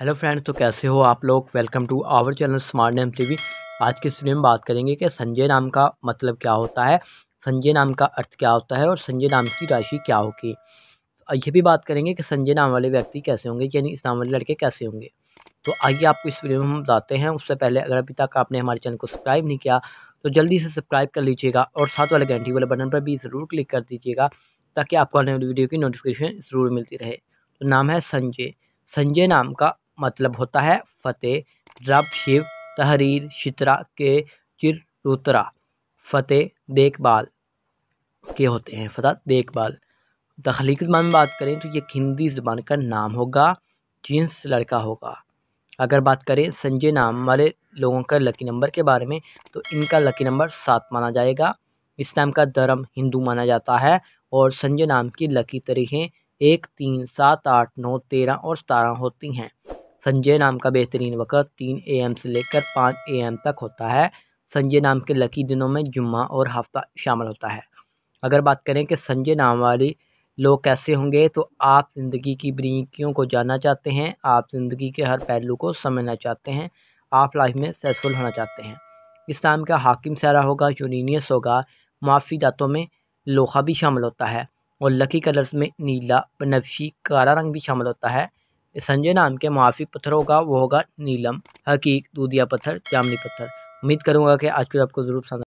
hello friends तो कैसे हो आप लोग welcome to our channel smart name TV आज के इस वीडियो में बात करेंगे कि संजय नाम का मतलब क्या होता है संजय नाम का अर्थ क्या होता है और संजय नाम की राशि क्या होगी ये भी बात करेंगे कि संजय नाम वाले व्यक्ति कैसे होंगे यानी इस नाम वाले लड़के कैसे होंगे तो आइए आपको इस वीडियो में हम बताते हैं उससे पहले अगर अभी तक आपने हमारे चैनल को सब्सक्राइब नहीं किया तो जल्दी से सब्सक्राइब कर लीजिएगा और साथ वाले घंटी वाले बटन पर भी ज़रूर क्लिक कर दीजिएगा ताकि आपको आने वाली वीडियो की नोटिफिकेशन ज़रूर मिलती रहे तो नाम है संजय संजय नाम का मतलब होता है फतेह रब शिव तहरीर शित्रा के रुतरा फतेह देखभाल के होते हैं फतेह देखभाल तख्लीक ज़बान में बात करें तो ये हिंदी ज़बान का नाम होगा जींस लड़का होगा अगर बात करें संजय नाम वाले लोगों का लकी नंबर के बारे में तो इनका लकी नंबर सात माना जाएगा इस नाम का धर्म हिंदू माना जाता है और संजय नाम की लकी तरीक़ें एक तीन सात आठ नौ तेरह और सतारह होती हैं संजय नाम का बेहतरीन वक़्त तीन ए एम से लेकर पाँच ए एम तक होता है संजय नाम के लकी दिनों में जुम्मा और हफ्ता शामिल होता है अगर बात करें कि संजय नाम वाले लोग कैसे होंगे तो आप ज़िंदगी की बारीकियों को जानना चाहते हैं आप ज़िंदगी के हर पहलू को समझना चाहते हैं आप लाइफ में सक्सेसफुल होना चाहते हैं इस नाम का हाकिम सारा होगा यूनिनियस होगा माफ़ी दातों में लोहा भी शामिल होता है और लकी कलर्स में नीला बनफशी काला रंग भी शामिल होता है संजय नाम के मुहाफी पत्थरों का वो होगा नीलम हकीक दूधिया पत्थर जामनी पत्थर उम्मीद करूंगा कि आज के आपको ज़रूर पसंद